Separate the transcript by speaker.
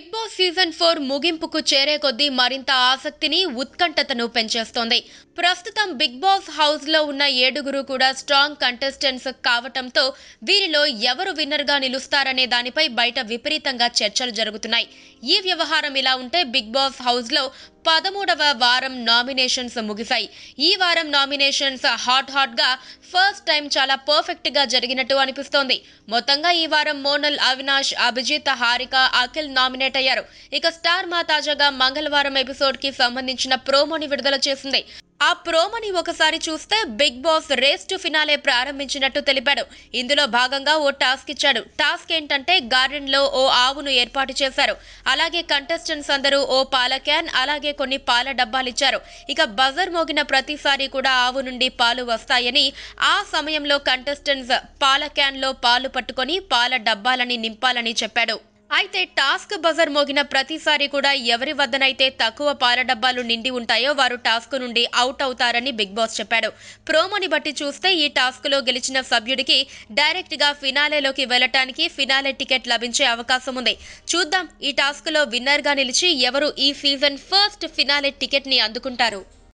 Speaker 1: big boss season four ముగింపుకు చేరే కొద్దీ మరింత ఆసక్తిని ఉత్కంఠతను పెంచేస్తోంది ప్రస్తుతం బిగ్ బాస్ హౌస్ లో ఉన్న ఏడుగురు కూడా స్ట్రాంగ్ కంటెస్టెంట్స్ కావటంతో వీరిలో ఎవరు విన్నర్ గా నిలుస్తారనే దానిపై బయట విపరీతంగా చర్చలు జరుగుతున్నాయి ఈ వ్యవహారం ఇలా ఉంటే బిగ్ బాస్ హౌస్ లో పదమూడవ వారం నామినేషన్స్ ముగిశాయి ఈ వారం నామినేషన్స్ హాట్ హాట్ గా ఫస్ట్ టైం చాలా పర్ఫెక్ట్ గా జరిగినట్టు అనిపిస్తోంది మొత్తంగా ఈ వారం మోనల్ అవినాష్ అభిజిత్ హారిక అఖిల్ నామినేట్ హైలైట్ అయ్యారు ఇక స్టార్ మా తాజాగా మంగళవారం ఎపిసోడ్ కి సంబంధించిన ప్రోమోని విడుదల చేసింది ఆ ప్రోమోని ఒకసారి చూస్తే Bigg Boss race to finale ప్రారంభించినట్టు తెలిపాడు ఇందులో భాగంగా ఓ టాస్క్ ఇచ్చాడు టాస్క్ ఏంటంటే గార్డెన్ లో ఓ ఆవును ఏర్పాటు చేశారు అలాగే కంటెస్టెంట్స్ అందరూ ఓ పాల క్యాన్ అలాగే కొన్ని పాల డబ్బాలు ఇచ్చారు ఇక బజర్ మోగిన ప్రతిసారి కూడా ఆవు నుండి పాలు వస్తాయని ఆ సమయంలో కంటెస్టెంట్స్ పాల క్యాన్ లో పాలు పట్టుకొని పాల డబ్బాలని నింపాలని చెప్పాడు అయితే టాస్క్ బజర్ మోగిన ప్రతిసారి కూడా ఎవరి వద్దనైతే తక్కువ పాల డబ్బాలు నిండి ఉంటాయో వారు టాస్క్ నుండి అవుట్ అవుతారని బిగ్ బాస్ చెప్పాడు ప్రోమోని బట్టి చూస్తే ఈ టాస్క్లో గెలిచిన సభ్యుడికి డైరెక్ట్గా ఫినాలేలోకి వెళ్ళటానికి ఫినాలే టికెట్ లభించే అవకాశం ఉంది చూద్దాం ఈ టాస్క్లో విన్నర్గా నిలిచి ఎవరు ఈ సీజన్ ఫస్ట్ ఫినాలే టికెట్ని అందుకుంటారు